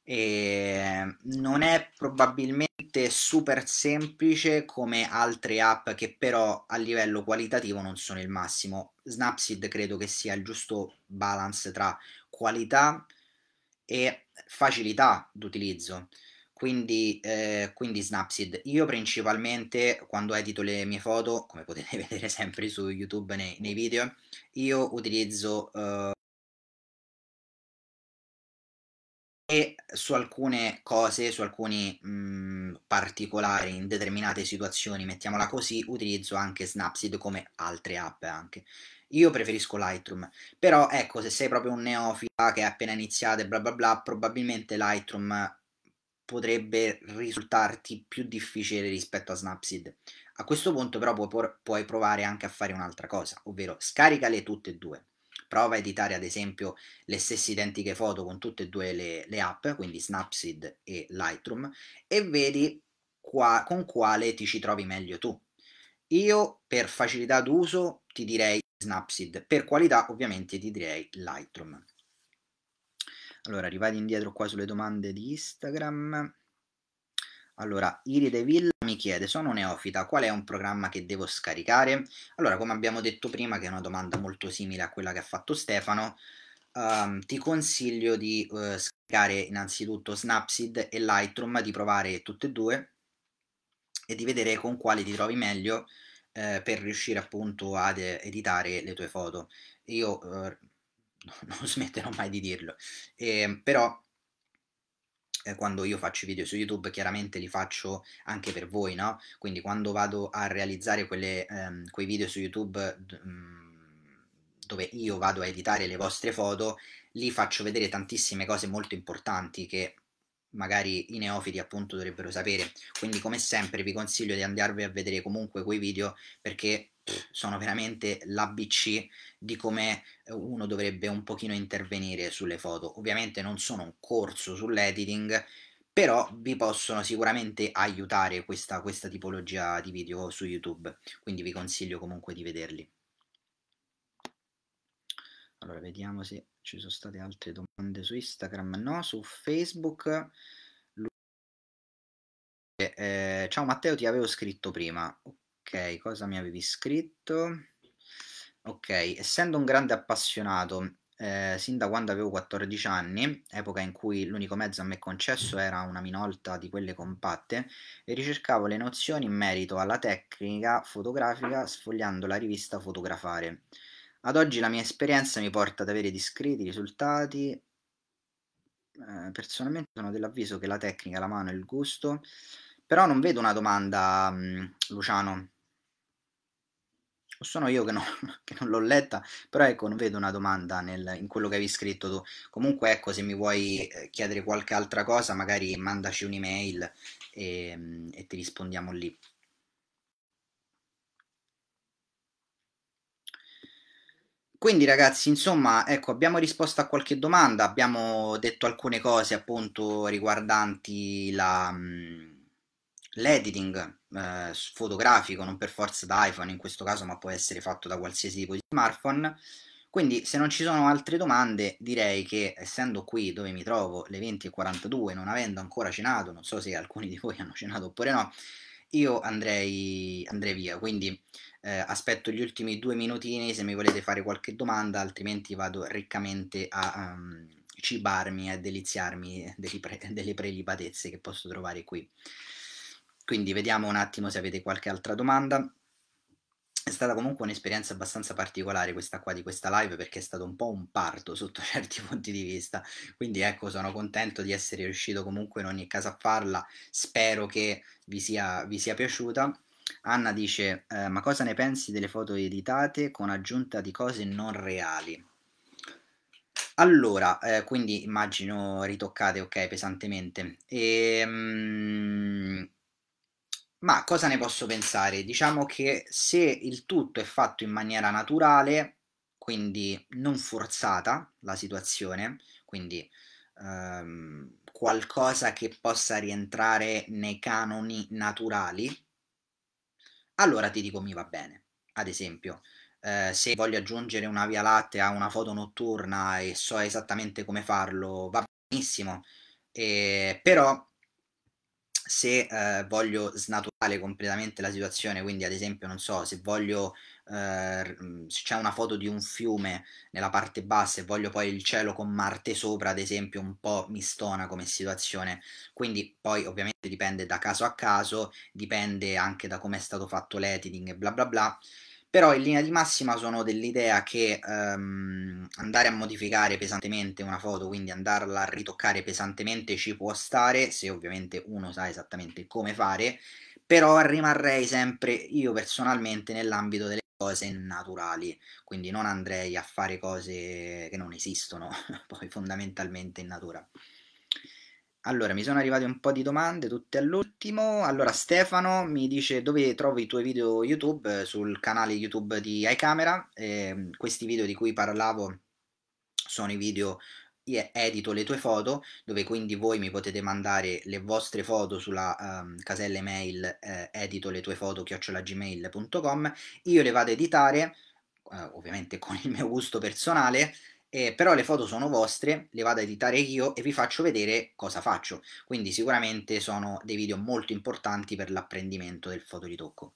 E ehm, non è probabilmente super semplice come altre app che però a livello qualitativo non sono il massimo. Snapseed credo che sia il giusto balance tra qualità e facilità d'utilizzo. Quindi, eh, quindi Snapseed. Io principalmente quando edito le mie foto, come potete [LAUGHS] vedere sempre su YouTube nei, nei video, io utilizzo eh, e su alcune cose, su alcuni mh, mhmm, particolari in determinate situazioni, mettiamola così, utilizzo anche Snapseed come altre app anche. Io preferisco Lightroom, però ecco, se sei proprio un neofita che è appena iniziato e bla bla bla, probabilmente Lightroom potrebbe risultarti più difficile rispetto a Snapseed. A questo punto però puoi, puoi provare anche a fare un'altra cosa, ovvero scaricale tutte e due prova a editare ad esempio le stesse identiche foto con tutte e due le, le app, quindi Snapseed e Lightroom, e vedi qua, con quale ti ci trovi meglio tu. Io per facilità d'uso ti direi Snapseed, per qualità ovviamente ti direi Lightroom. Allora, rivado indietro qua sulle domande di Instagram. Allora, Iride Villa mi chiede, sono neofita, qual è un programma che devo scaricare? Allora, come abbiamo detto prima, che è una domanda molto simile a quella che ha fatto Stefano, um, ti consiglio di uh, scaricare innanzitutto Snapseed e Lightroom, di provare tutte e due e di vedere con quale ti trovi meglio eh, per riuscire appunto ad editare le tue foto. Io eh, [LAUGHS] non smetterò mai di dirlo, eh, però eh, quando io faccio i video su YouTube, chiaramente li faccio anche per voi, no? Quindi quando vado a realizzare quelle, ehm, quei video su YouTube mm, dove io vado a editare le vostre foto, lì faccio vedere tantissime cose molto importanti che magari i neofiti appunto dovrebbero sapere. Quindi come sempre vi consiglio di andarvi a vedere comunque quei video perché sono veramente l'ABC di come eh, uno dovrebbe un pochino intervenire sulle foto. Ovviamente non sono un corso sull'editing, però vi possono sicuramente aiutare questa, questa tipologia di video su YouTube, quindi vi consiglio comunque di vederli. Allora, vediamo se ci sono state altre domande su Instagram. No, su Facebook. Eh, eh, ciao Matteo, ti avevo scritto prima. Ok cosa mi avevi scritto? Ok, essendo un grande appassionato, eh, sin da quando avevo 14 anni, epoca in cui l'unico mezzo a me concesso era una minolta di quelle compatte, e ricercavo le nozioni in merito alla tecnica fotografica sfogliando la rivista Fotografare. Ad oggi la mia esperienza mi porta ad avere discreti risultati. Eh, personalmente sono dell'avviso che la tecnica, la mano e il gusto però non vedo una domanda, mm, Luciano, sono io che non, [LAUGHS] non l'ho letta, però ecco, non vedo una domanda nel, in quello che avevi scritto tu. Comunque, ecco, se mi vuoi eh, chiedere qualche altra cosa, magari mandaci un'email e, mm, e ti rispondiamo lì. Quindi ragazzi, insomma, ecco, abbiamo risposto a qualche domanda, abbiamo detto alcune cose appunto riguardanti la... Mh, mm, L'editing eh, fotografico, non per forza da iPhone in questo caso, ma può essere fatto da qualsiasi tipo di smartphone. Quindi se non ci sono altre domande, direi che essendo qui dove mi trovo le 20.42, non avendo ancora cenato, non so se alcuni di voi [LAUGHS] hanno cenato oppure no, io andrei, andrei via. Quindi eh, aspetto gli ultimi due minutini se mi volete fare qualche domanda, altrimenti vado riccamente a... Um, cibarmi e a deliziarmi delle, pre- delle prelibatezze che posso trovare qui. Quindi vediamo un attimo se avete qualche altra domanda. È stata comunque un'esperienza abbastanza particolare questa qua di questa live perché è stato un po' un parto sotto [LAUGHS] certi punti di vista. Quindi ecco, sono contento di essere riuscito comunque in ogni caso a farla. Spero che vi sia, vi sia piaciuta. Anna dice: eh, Ma cosa ne pensi delle foto editate con aggiunta di cose non reali? Allora, eh, quindi immagino ritoccate, ok, pesantemente. E, ehm, ma cosa ne posso pensare? Diciamo che se il tutto è fatto in maniera naturale, quindi non forzata la situazione, quindi ehm, qualcosa che possa rientrare nei canoni naturali, allora ti dico mi va bene. Ad esempio, eh, se voglio aggiungere una via latte a una foto notturna e so esattamente come farlo, va benissimo. Eh, però se eh, voglio snaturare completamente la situazione, quindi ad esempio, non so, se voglio eh, se c'è una foto di un fiume nella parte bassa e voglio poi il cielo con Marte sopra, ad esempio, un po' mi stona come situazione. Quindi poi ovviamente dipende da caso a caso, dipende anche da come è stato fatto l'editing e bla bla bla. Però in linea di massima sono dell'idea che um, andare a modificare pesantemente una foto, quindi andarla a ritoccare pesantemente ci può stare, se ovviamente uno sa esattamente come fare, però rimarrei sempre io personalmente nell'ambito delle cose naturali, quindi non andrei a fare cose che non esistono [LAUGHS] poi fondamentalmente in natura. Allora, mi sono arrivate un po' di domande, tutte all'ultimo. Allora, Stefano mi dice dove trovi i tuoi video YouTube eh, sul canale YouTube di iCamera. Eh, questi video di cui parlavo sono i video edito le tue foto, dove quindi voi mi potete mandare le vostre foto sulla um, casella email eh, edito le tue foto chiocciolagmail.com. Io le vado a editare, eh, ovviamente con il mio gusto personale, eh, però le foto sono vostre, le vado a editare io e vi faccio vedere cosa faccio, quindi sicuramente sono dei video molto importanti per l'apprendimento del fotoritocco.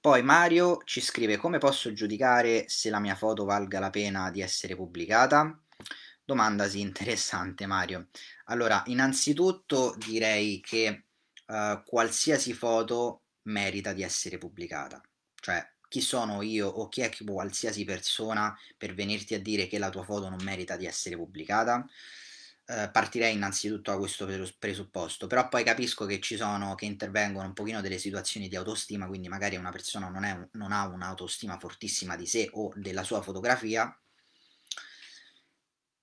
Poi Mario ci scrive come posso giudicare se la mia foto valga la pena di essere pubblicata? Domanda sì, [LAUGHS] interessante Mario. Allora, innanzitutto direi che eh, qualsiasi foto merita di essere pubblicata, cioè chi sono io o chi è qualsiasi persona per venirti a dire che la tua foto non merita di essere pubblicata? Eh, partirei innanzitutto da questo presupposto, però poi capisco che ci sono, che intervengono un pochino delle situazioni di autostima, quindi magari una persona non, un, non ha un'autostima fortissima di sé o della sua fotografia,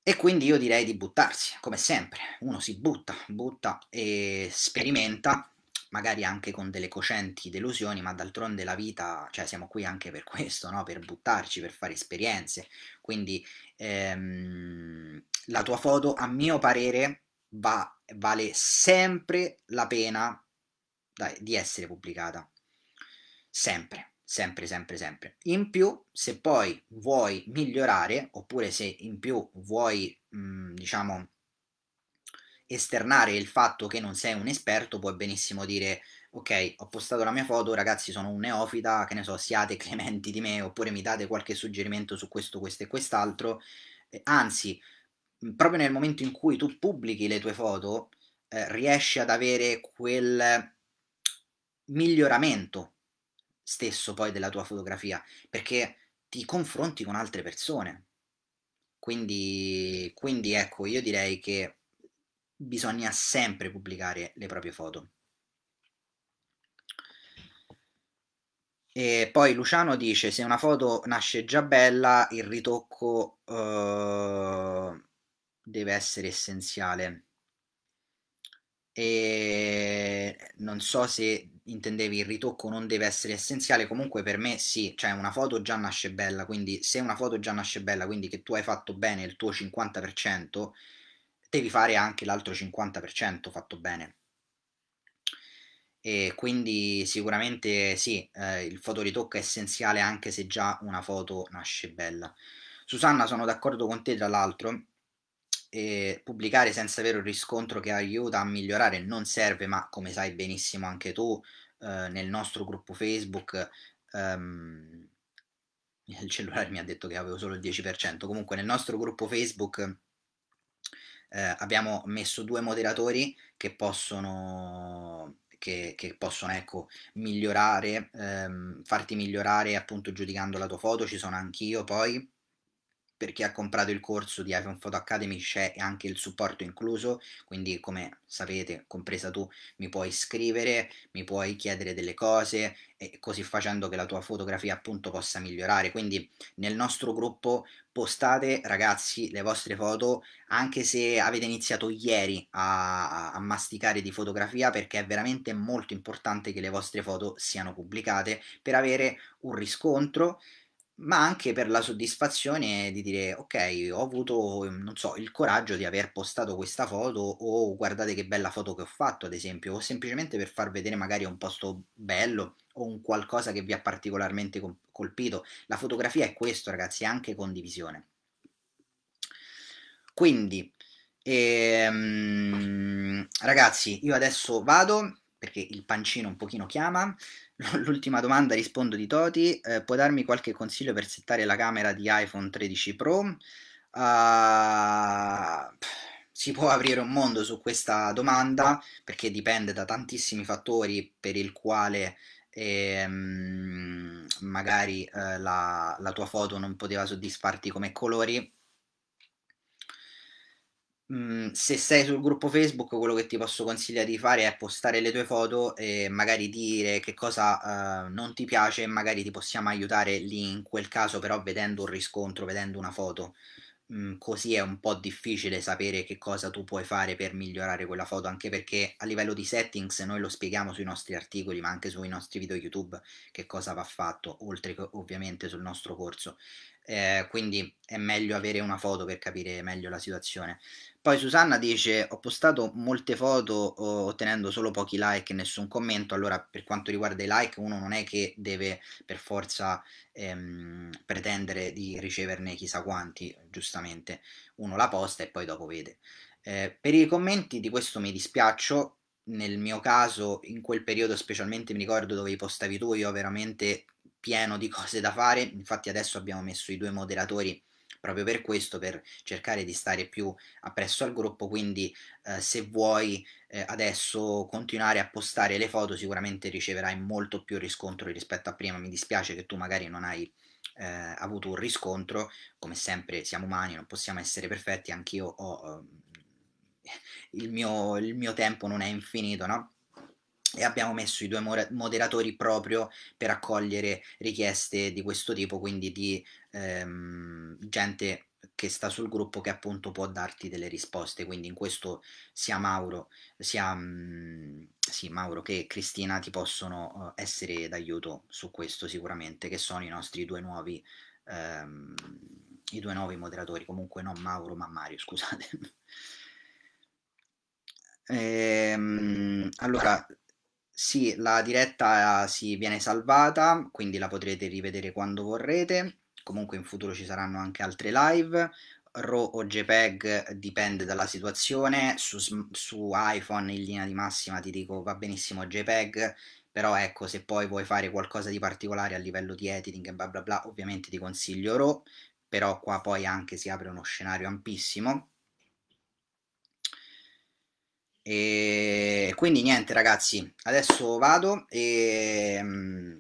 e quindi io direi di buttarsi, come sempre, uno si butta, butta e sperimenta magari anche con delle cocenti delusioni, ma d'altronde la vita, cioè siamo qui anche per [LAUGHS] questo, no? per buttarci, per fare esperienze. Quindi ehm, la tua foto, a mio parere, va, vale sempre la pena dai, di essere pubblicata. Sempre sempre, sempre, sempre. In più, se poi vuoi migliorare, oppure se in più vuoi, mh, diciamo, esternare il fatto che non sei un esperto, puoi benissimo dire ok, ho postato la mia foto, ragazzi sono un neofita, che ne so, siate [LAUGHS] clementi di me oppure mi date qualche suggerimento su questo, questo e quest'altro. Eh, anzi, mhmm, proprio nel momento in cui tu pubblichi le tue foto, eh, riesci ad avere quel miglioramento stesso poi della tua fotografia, perché ti confronti con altre persone. Quindi, quindi ecco, io direi che bisogna sempre pubblicare le proprie foto. E poi Luciano dice: Se una foto nasce già bella, il ritocco uh, deve essere essenziale. E non so se intendevi il ritocco non deve essere essenziale, comunque per me sì, cioè una foto già nasce bella, quindi se una foto già nasce bella, quindi che tu hai fatto bene il tuo 50%, devi fare anche l'altro 50% fatto bene. E quindi sicuramente sì, eh, il fotoritocco è essenziale anche se già una foto nasce bella. Susanna, sono d'accordo con te tra l'altro, eh, pubblicare senza avere un riscontro che aiuta a migliorare non serve, ma come sai benissimo anche tu, eh, nel nostro gruppo Facebook... Ehm, il cellulare mi ha detto che avevo solo il 10%, comunque nel nostro gruppo Facebook eh, abbiamo messo due moderatori che possono, che, che possono ecco, migliorare, ehm, farti migliorare appunto giudicando la tua foto, ci sono anch'io poi per chi ha comprato il corso di iPhone Photo Academy c'è anche il supporto incluso, quindi come sapete, compresa tu, mi puoi scrivere, mi puoi chiedere delle cose e così facendo che la tua fotografia appunto possa migliorare. Quindi nel nostro gruppo postate ragazzi le vostre foto anche se avete iniziato ieri a, a masticare di fotografia perché è veramente molto importante che le vostre foto siano pubblicate per avere un riscontro ma anche per la soddisfazione di dire ok, ho avuto, non so, il coraggio di aver postato questa foto o guardate che bella foto che ho fatto, ad esempio, o semplicemente per far vedere magari un posto bello o un qualcosa che vi ha particolarmente colpito. La fotografia è questo, ragazzi, è anche condivisione. Quindi, ehm, ragazzi, io adesso vado perché il pancino un pochino chiama. [LAUGHS] L'ultima domanda rispondo di Toti, eh, puoi darmi qualche consiglio per settare la camera di iPhone 13 Pro? Uh, si può aprire un mondo su questa domanda perché dipende da tantissimi fattori per il quale e, ehm, magari eh, la, la, tua foto non poteva soddisfarti come colori Mhmm, se sei sul gruppo Facebook, quello che ti posso consigliare di fare è postare le tue foto e magari dire che cosa uh, non ti piace e magari ti possiamo aiutare lì in quel caso, però vedendo un riscontro, vedendo una foto. Mm, così è un po' difficile sapere che cosa tu puoi fare per migliorare quella foto, anche perché a livello di settings noi lo spieghiamo sui nostri articoli, ma anche sui nostri video YouTube che cosa va fatto, oltre che ovviamente sul nostro corso eh, quindi è meglio avere una foto per capire meglio la situazione. Poi Susanna dice: Ho postato molte foto ottenendo solo pochi like e nessun commento. Allora, per quanto riguarda i like, uno non è che deve per forza ehm, pretendere di riceverne chissà quanti, giustamente. Uno la posta e poi dopo vede. Eh, per i commenti di questo mi dispiaccio. Nel mio caso, in quel periodo, specialmente mi ricordo dove postavi tu, io veramente pieno di cose da fare, infatti adesso abbiamo messo i due moderatori proprio per questo, per cercare di stare più appresso al gruppo, quindi eh, se vuoi eh, adesso continuare a postare le foto sicuramente riceverai molto più riscontro rispetto a prima, mi dispiace che tu magari non hai eh, avuto un riscontro, come sempre siamo umani, non possiamo essere perfetti, anch'io ho... Ehm, [LAUGHS] il mio, il mio tempo non è infinito, no? e abbiamo messo i due moderatori proprio per accogliere richieste di questo tipo, quindi di ehm, gente che sta sul gruppo che appunto può darti delle risposte. Quindi in questo sia Mauro, sia mm, sì, Mauro che Cristina ti possono eh, essere d'aiuto su questo sicuramente, che sono i nostri due nuovi, ehm, i due nuovi moderatori, comunque non Mauro ma Mario, scusate. [LAUGHS] ehm, allora, sì, la diretta eh, si viene salvata, quindi la potrete rivedere quando vorrete. Comunque in futuro ci saranno anche altre live. RAW o JPEG dipende dalla situazione, su, su, iPhone in linea di massima ti dico va benissimo JPEG, però ecco se poi vuoi fare qualcosa di particolare a livello di editing e bla bla bla ovviamente ti consiglio RAW, però qua poi anche si apre uno scenario ampissimo. E quindi niente ragazzi, adesso vado e mm,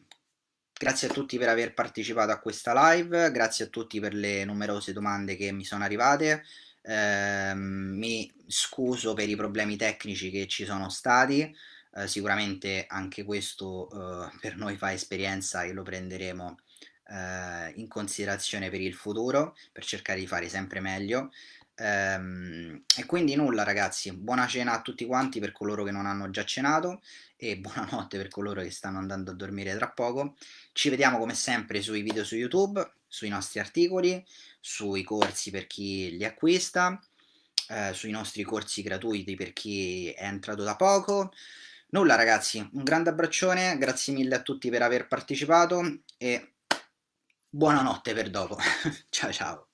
grazie a tutti per aver partecipato a questa live, grazie a tutti per le numerose domande che mi sono arrivate, eh, mi scuso per i problemi tecnici che ci sono stati, eh, sicuramente anche questo eh, per noi fa esperienza e lo prenderemo eh, in considerazione per il futuro per cercare di fare sempre meglio Ehm, e quindi nulla ragazzi, buona cena a tutti quanti per coloro che non hanno già cenato e [LAUGHS] buonanotte per coloro che stanno andando a dormire tra poco. Ci vediamo come sempre sui video su YouTube, sui nostri articoli, sui corsi per chi li acquista, eh, sui nostri corsi gratuiti per chi è entrato da poco. Nulla ragazzi, un grande abbraccione, grazie mille a tutti per aver partecipato e buonanotte per dopo. [LAUGHS] ciao ciao.